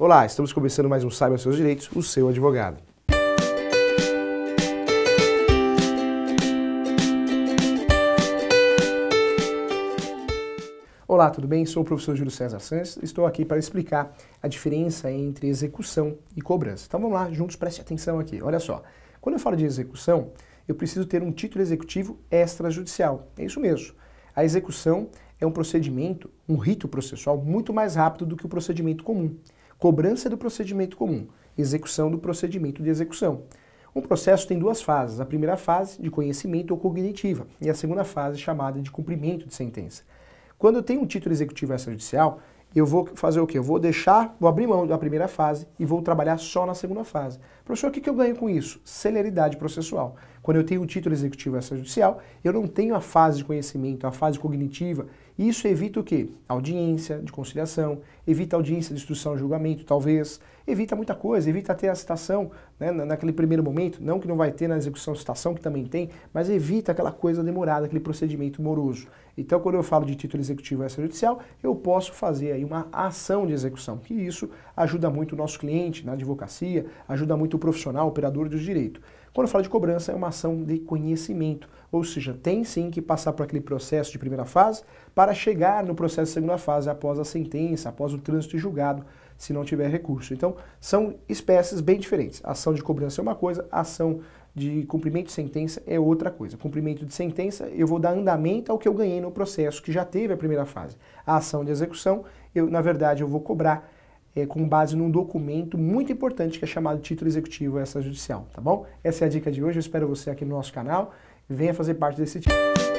Olá, estamos começando mais um Saiba Seus Direitos, o seu advogado. Olá, tudo bem? Sou o professor Júlio César Sanz estou aqui para explicar a diferença entre execução e cobrança. Então vamos lá, juntos preste atenção aqui. Olha só, quando eu falo de execução, eu preciso ter um título executivo extrajudicial. É isso mesmo. A execução é um procedimento, um rito processual muito mais rápido do que o procedimento comum. Cobrança do procedimento comum, execução do procedimento de execução. Um processo tem duas fases, a primeira fase de conhecimento ou cognitiva e a segunda fase chamada de cumprimento de sentença. Quando eu tenho um título executivo extrajudicial, eu vou fazer o quê? Eu vou deixar, vou abrir mão da primeira fase e vou trabalhar só na segunda fase. Professor, o que, que eu ganho com isso? Celeridade processual. Quando eu tenho o título executivo extrajudicial, eu não tenho a fase de conhecimento, a fase cognitiva. E isso evita o quê? Audiência de conciliação, evita audiência de instrução e julgamento, talvez, evita muita coisa, evita ter a citação né, naquele primeiro momento, não que não vai ter na execução citação, que também tem, mas evita aquela coisa demorada, aquele procedimento moroso. Então, quando eu falo de título executivo extrajudicial, eu posso fazer aí uma ação de execução, que isso ajuda muito o nosso cliente na advocacia, ajuda muito o profissional, o operador de direito. Quando fala de cobrança, é uma ação de conhecimento, ou seja, tem sim que passar por aquele processo de primeira fase para chegar no processo de segunda fase, após a sentença, após o trânsito e julgado, se não tiver recurso. Então, são espécies bem diferentes. ação de cobrança é uma coisa, ação de cumprimento de sentença é outra coisa. Cumprimento de sentença, eu vou dar andamento ao que eu ganhei no processo, que já teve a primeira fase. A ação de execução, eu, na verdade, eu vou cobrar é, com base num documento muito importante que é chamado título executivo essa judicial, tá bom? Essa é a dica de hoje, eu espero você aqui no nosso canal, venha fazer parte desse título.